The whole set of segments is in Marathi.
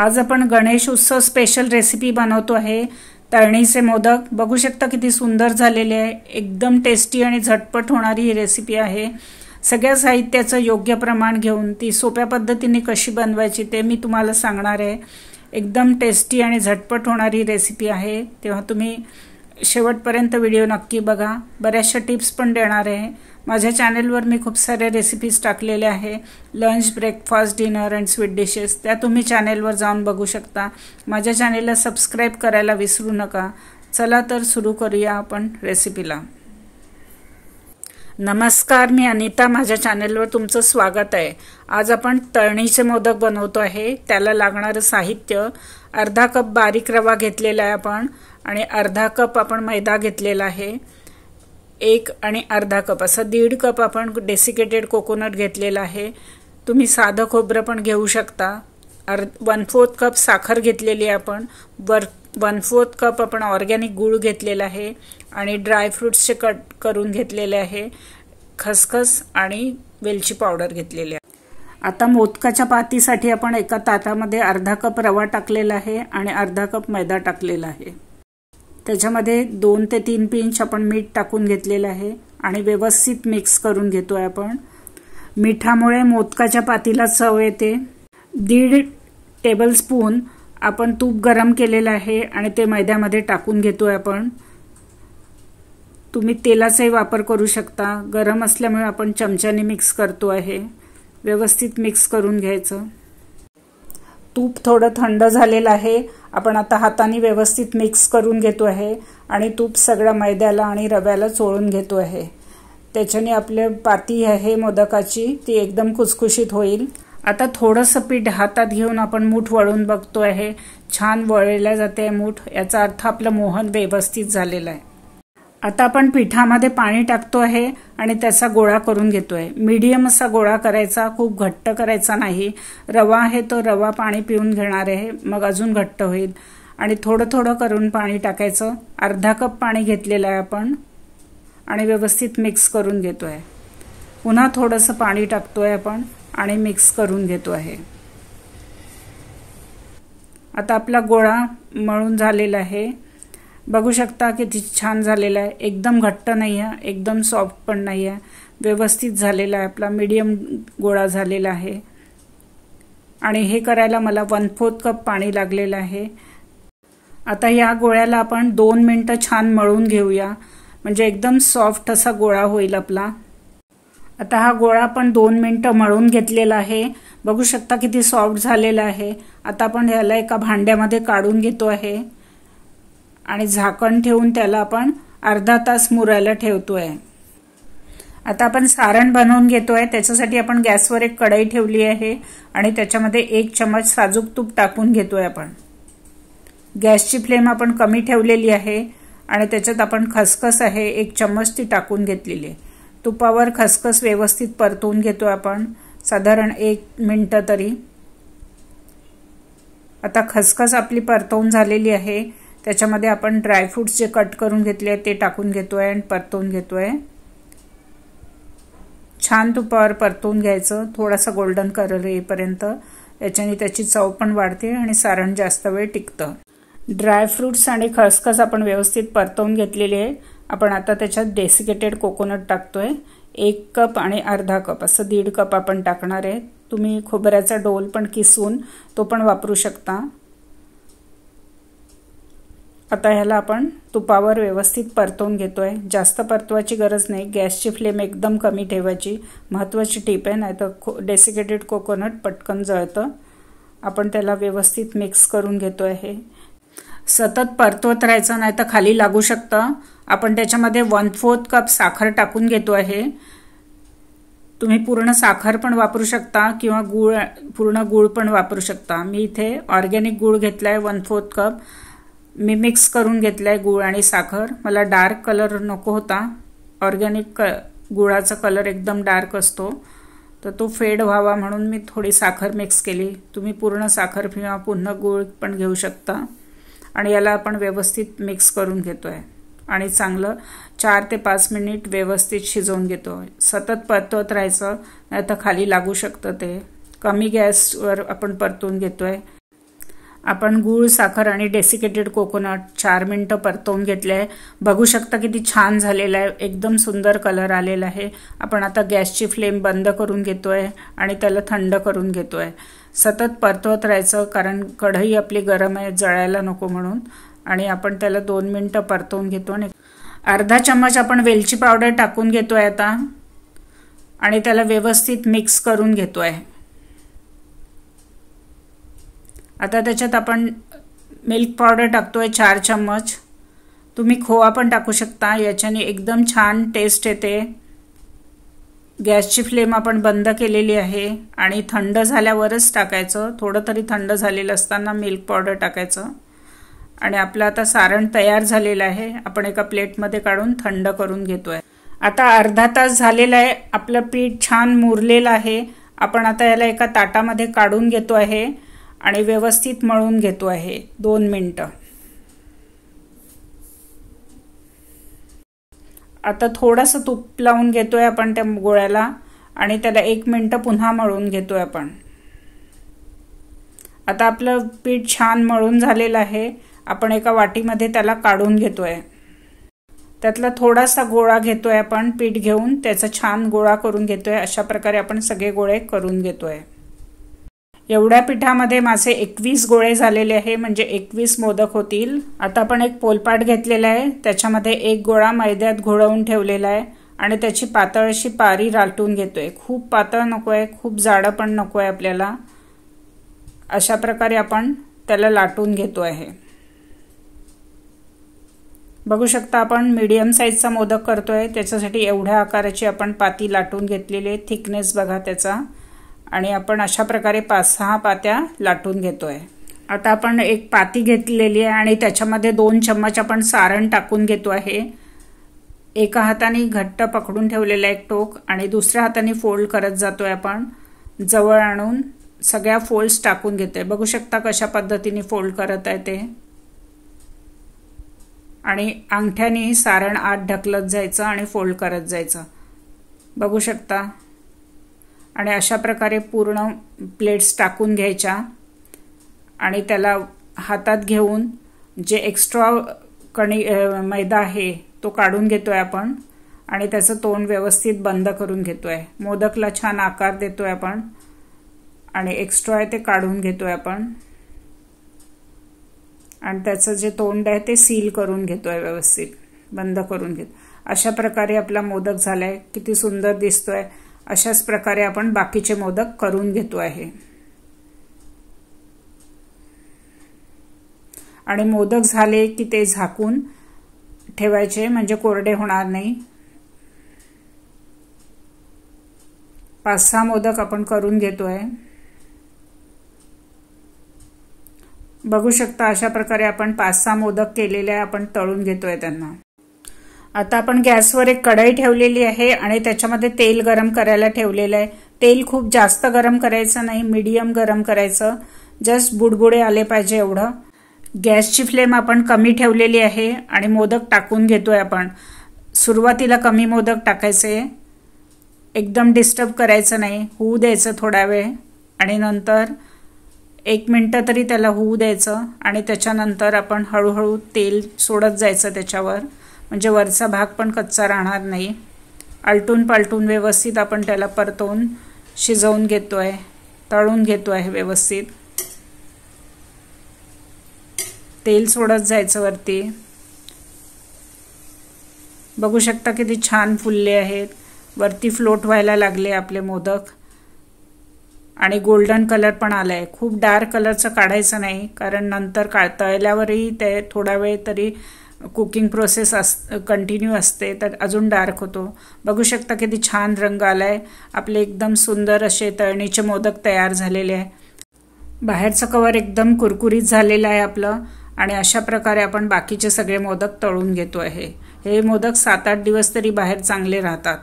आज आपण गणेश उत्सव स्पेशल रेसिपी बनवतो आहे तळणीचे मोदक बघू शकता किती सुंदर झालेले आहे एकदम टेस्टी आणि झटपट होणारी ही रेसिपी आहे सगळ्या साहित्याचं योग्य प्रमाण घेऊन ती सोप्या पद्धतीने कशी बनवायची ते मी तुम्हाला सांगणार आहे एकदम टेस्टी आणि झटपट होणारी रेसिपी आहे तेव्हा तुम्ही शेवटपर्यंत व्हिडिओ नक्की बघा बऱ्याचशा टिप्स पण देणार आहे माझ्या चॅनेलवर मी खूप साऱ्या रेसिपीज टाकलेल्या आहे lunch breakfast dinner and sweet dishes त्या तुम्ही चॅनेलवर जाऊन बघू शकता माझ्या चॅनेलला सबस्क्राईब करायला विसरू नका चला तर सुरू करूया आपण रेसिपीला नमस्कार मी अनिता माझ्या चॅनेलवर तुमचं स्वागत आहे आज आपण तळणीचे मोदक बनवतो आहे त्याला लागणारं साहित्य अर्धा कप बारीक रवा घेतलेला आहे आपण आणि अर्धा कप आपण मैदा घेतलेला आहे एक आणि अर्धा कप असं दीड कप आपण डेसिकेटेड कोकोनट घेतलेला आहे तुम्ही साधं खोबरं पण घेऊ शकता अर् वन फोर्थ कप साखर घेतलेली आहे आपण वर वन फोर्थ कप आपण ऑर्गॅनिक गुळ घेतलेला आहे आणि ड्रायफ्रुट्सचे कट करून घेतलेले आहे खसखस आणि वेलची पावडर घेतलेली आहे आता मोदकाच्या पातीसाठी आपण एका ताटामध्ये अर्धा कप रवा टाकलेला आहे आणि अर्धा कप मैदा टाकलेला आहे त्याच्यामध्ये दोन ते तीन पिंच आपण मीठ टाकून घेतलेलं आहे आणि व्यवस्थित मिक्स करून घेतोय आपण मिठामुळे मोदकाच्या पातीला चव येते दीड टेबलस्पून आपण तूप गरम केलेलं आहे आणि ते मैद्यामध्ये टाकून घेतोय आपण तुम्ही तेलाचाही वापर करू शकता गरम असल्यामुळे आपण चमच्याने मिक्स करतो आहे व्यवस्थित मिक्स करून घ्यायचं तूप थोडं थंड झालेलं आहे आपण आता हाताने व्यवस्थित मिक्स करून घेतो आहे आणि तूप सगळ्या मैद्याला आणि रव्याला चोळून घेतो आहे त्याच्याने आपल्या पाती आहे मोदकाची ती एकदम खुसखुशीत होईल आता थोडंसं पीठ हातात घेऊन आपण मूठ वळून बघतो आहे छान वळल्या जाते मूठ याचा अर्थ आपलं मोहन व्यवस्थित झालेलं आहे आता आपण पिठामध्ये पाणी टाकतो आहे आणि त्याचा गोळा करून घेतोय मीडियम असा गोळा करायचा खूप घट्ट करायचा नाही रवा आहे तो रवा पाणी पिऊन घेणार आहे मग अजून घट्ट होईल आणि थोडं थोडं करून पाणी टाकायचं अर्धा कप पाणी घेतलेलं आहे आपण आणि व्यवस्थित मिक्स करून घेतोय पुन्हा थोडंसं पाणी टाकतोय आपण आणि मिक्स करून घेतो आहे आता आपला गोळा मळून झालेला आहे बघू शकता किती छान झालेला आहे एकदम घट्ट नाही आहे एकदम सॉफ्ट पण नाही आहे व्यवस्थित झालेला आहे आपला मीडियम गोळा झालेला आहे आणि हे करायला मला वन फोर्थ कप पाणी लागलेलं आहे आता या गोळ्याला आपण दोन मिनटं छान मळून घेऊया म्हणजे एकदम सॉफ्ट असा गोळा होईल आपला आता हा गोळा आपण दोन मिनटं मळून घेतलेला आहे बघू शकता किती सॉफ्ट झालेला आहे आता आपण ह्याला एका भांड्यामध्ये काढून घेतो आहे आणि झाकण ठेवून त्याला आपण अर्धा तास मुरायला ठेवतो आहे आता आपण सारण बनवून घेतो आहे त्याच्यासाठी आपण गॅसवर एक कढई ठेवली आहे आणि त्याच्यामध्ये एक चमच साजूक तूप टाकून घेतो आहे आपण गॅसची फ्लेम आपण कमी ठेवलेली आहे आणि त्याच्यात आपण खसखस आहे एक चम्मच ती टाकून घेतलेली आहे तुपावर खसखस व्यवस्थित परतून घेतो आपण साधारण एक मिनटं तरी आता खसखस आपली परतवून झालेली आहे त्याच्यामध्ये आपण ड्रायफ्रुट्स जे कट करून घेतले आहेत ते टाकून घेतो आहे आणि परतवून घेतो आहे छान तुपावर परतवून घ्यायचं थोडासा गोल्डन कलर येईपर्यंत याच्याने त्याची चव पण वाढते आणि सारण जास्त वेळ टिकतं ड्रायफ्रुट्स आणि खसखस आपण व्यवस्थित परतवून घेतलेली आहे आपण आता त्याच्यात डेसिकेटेड कोकोनट टाकतोय एक कप आणि अर्धा कप असं दीड कप आपण टाकणार आहे तुम्ही खोबऱ्याचा डोल पण किसून तो पण वापरू शकता आता ह्याला आपण तुपावर व्यवस्थित परतवून घेतोय जास्त परतवायची गरज नाही गॅसची फ्लेम एकदम कमी ठेवायची महत्वाची टीप आहे तर खो डेसिकेटेड कोकोनट पटकन जळतं आपण त्याला व्यवस्थित मिक्स करून घेतो आहे सतत परतवत राहायचं नाही तर खाली लागू शकतं आपण त्याच्यामध्ये वन फोर्थ कप साखर टाकून घेतो आहे तुम्ही पूर्ण साखर पण वापरू शकता किंवा गूळ पूर्ण गूळ पण वापरू शकता मी इथे ऑर्गॅनिक गूळ घेतलाय आहे वन फोर्थ कप मी मिक्स करून घेतलाय आहे गूळ आणि साखर मला डार्क कलर नको होता ऑर्गॅनिक क गुळाचा कलर एकदम डार्क असतो तर तो फेड व्हावा म्हणून मी थोडी साखर मिक्स केली तुम्ही पूर्ण साखर किंवा पूर्ण गूळ पण घेऊ शकता आणि याला आपण व्यवस्थित मिक्स करून घेतो आणि चांगलं चार ते पाच मिनिट व्यवस्थित शिजवून घेतो सतत परतवत राहायचं नाही तर खाली लागू शकतं ते कमी गॅसवर आपण परतून घेतो आपण गूळ साखर आणि डेसिकेटेड कोकोनट चार मिनटं परतवून घेतले आहे बघू शकता किती छान झालेलं आहे एकदम सुंदर कलर आलेला आहे आपण आता गॅसची फ्लेम बंद करून घेतो आहे आणि त्याला थंड करून घेतो आहे सतत परतवत राहायचं कारण कढई आपली गरम आहे जळायला नको म्हणून आणि आपण त्याला दोन मिनटं परतवून घेतो आणि अर्धा चम्मच आपण वेलची पावडर टाकून घेतो आहे आता आणि त्याला व्यवस्थित मिक्स करून घेतो आहे आता त्याच्यात आपण मिल्क पावडर टाकतो आहे चार चम्मच तुम्ही खोवा पण टाकू शकता याच्याने एकदम छान टेस्ट येते गॅसची फ्लेम आपण बंद केलेली आहे आणि थंड झाल्यावरच टाकायचं थोडं तरी थंड झालेलं असताना मिल्क पावडर टाकायचं आणि आपलं आता सारण तयार झालेलं आहे आपण एका प्लेटमध्ये काढून थंड करून घेतो आहे आता अर्धा तास झालेला आहे आपलं पीठ छान मुरलेलं आहे आपण आता याला एका ताटामध्ये काढून घेतो आहे आणि व्यवस्थित मळून घेतो आहे दोन मिनटं आता थोडंसं तूप लावून घेतोय आपण त्या गोळ्याला आणि त्याला एक मिनटं पुन्हा मळून घेतोय आपण आता आपलं पीठ छान मळून झालेलं आहे आपण एका वाटीमध्ये त्याला काढून घेतोय त्यातला थोडासा गोळा घेतोय आपण पीठ घेऊन त्याचा छान गोळा करून घेतोय अशा प्रकारे आपण सगळे गोळे करून घेतोय एवढ्या पिठामध्ये मासे एकवीस गोळे झालेले आहे म्हणजे एकवीस मोदक होतील आता आपण एक पोलपाट घेतलेला आहे त्याच्यामध्ये एक गोळा मैद्यात घोळवून ठेवलेला आहे आणि त्याची पातळ अशी पारी रालटून घेतोय खूप पातळ नको आहे खूप जाड पण नको आहे आपल्याला अशा प्रकारे आपण त्याला लाटून घेतो आहे बघू शकता आपण मीडियम साईजचा मोदक करतोय त्याच्यासाठी एवढ्या आकाराची आपण पाती लाटून घेतलेली आहे थिकनेस बघा त्याचा आणि आपण अशा प्रकारे पाच सहा पात्या लाटून घेतोय आता आपण एक पाती घेतलेली आहे आणि त्याच्यामध्ये दोन चम्मच आपण सारण टाकून घेतो आहे एका हाताने घट्ट पकडून ठेवलेला एक टोक आणि दुसऱ्या हाताने फोल्ड करत जातोय आपण जवळ आणून सगळ्या फोल्ड्स टाकून घेतोय बघू शकता कशा पद्धतीने फोल्ड करत आहे ते आणि अंगठ्याने सारण आत ढकलत जायचं आणि फोल्ड करत जायचं बघू शकता आणि अशा प्रकारे पूर्ण प्लेट्स टाकून घ्यायच्या आणि त्याला हातात घेऊन जे एक्स्ट्रा कणी मैदा आहे तो काढून घेतोय आपण आणि त्याचं तोंड व्यवस्थित बंद करून घेतोय मोदकला छान आकार देतोय आपण आणि एक्स्ट्रा आहे ते काढून घेतोय आपण आणि त्याचं जे तोंड आहे ते सील करून घेतोय व्यवस्थित बंद करून घेत अशा प्रकारे आपला मोदक झालाय किती सुंदर दिसतोय अशाच प्रकारे आपण बाकीचे मोदक करून घेतो आहे आणि मोदक झाले की ते झाकून ठेवायचे म्हणजे कोरडे होणार नाही पाच सहा मोदक आपण करून घेतोय बघू शकता अशा प्रकारे आपण पाच सहा मोदक केलेले आपण तळून घेतोय त्यांना आता आपण गॅसवर एक कढई ठेवलेली आहे आणि त्याच्यामध्ये तेल गरम करायला ठेवलेलं आहे तेल खूप जास्त गरम करायचं नाही मिडियम गरम करायचं जस्ट बुडबुडे आले पाहिजे एवढं गॅसची फ्लेम आपण कमी ठेवलेली आहे आणि मोदक टाकून घेतोय आपण सुरुवातीला कमी मोदक टाकायचे एकदम डिस्टर्ब करायचं नाही होऊ द्यायचं थोडा वेळ आणि नंतर एक मिनटं तरी त्याला होऊ द्यायचं आणि त्याच्यानंतर आपण हळूहळू तेल सोडत जायचं त्याच्यावर म्हणजे वरचा भाग पण कच्चा राहणार नाही आलटून पालटून व्यवस्थित आपण त्याला परतवून शिजवून घेतो आहे तळून घेतो आहे व्यवस्थित तेल सोडत जायचं वरती बघू शकता किती छान फुलले आहेत वरती फ्लोट व्हायला लागले आपले मोदक आणि गोल्डन कलर पण आला आहे खूप डार्क कलरचं काढायचं नाही कारण नंतर काळ तळल्यावरही ते थोडा वेळ तरी कुकिंग प्रोसेस अस कंटिन्यू असते तर अजून डार्क होतो बघू शकता किती छान रंग आला आहे आपले एकदम सुंदर असे तळणीचे मोदक तयार झालेले आहे बाहेरचं कवर एकदम कुरकुरीत झालेलं आहे आपलं आणि अशा प्रकारे आपण बाकीचे सगळे मोदक तळून घेतो आहे हे मोदक सात आठ दिवस तरी बाहेर चांगले राहतात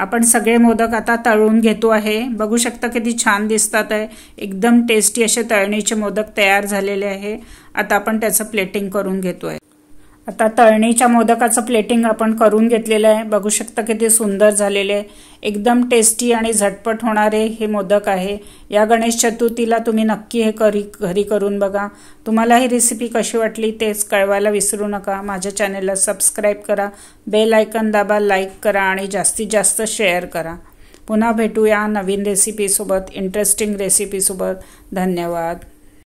आपण सगळे मोदक आता तळून घेतो आहे बघू शकता किती छान दिसतात आहे एकदम टेस्टी असे तळणीचे मोदक तयार झालेले आहे आता आपण त्याचं प्लेटिंग करून घेतो आहे आता तळणीच्या मोदकाचं प्लेटिंग आपण करून घेतलेलं आहे बघू शकता किती सुंदर झालेले एकदम टेस्टी आणि झटपट होणारे हे मोदक आहे या गणेश चतुर्थीला तुम्ही नक्की हे करी घरी करून बघा तुम्हाला ही रेसिपी कशी वाटली तेच कळवायला विसरू नका माझ्या चॅनेलला सबस्क्राईब करा बेल आयकन दाबा लाईक करा आणि जास्तीत जास्त शेअर करा पुन्हा भेटूया नवीन रेसिपीसोबत इंटरेस्टिंग रेसिपीसोबत धन्यवाद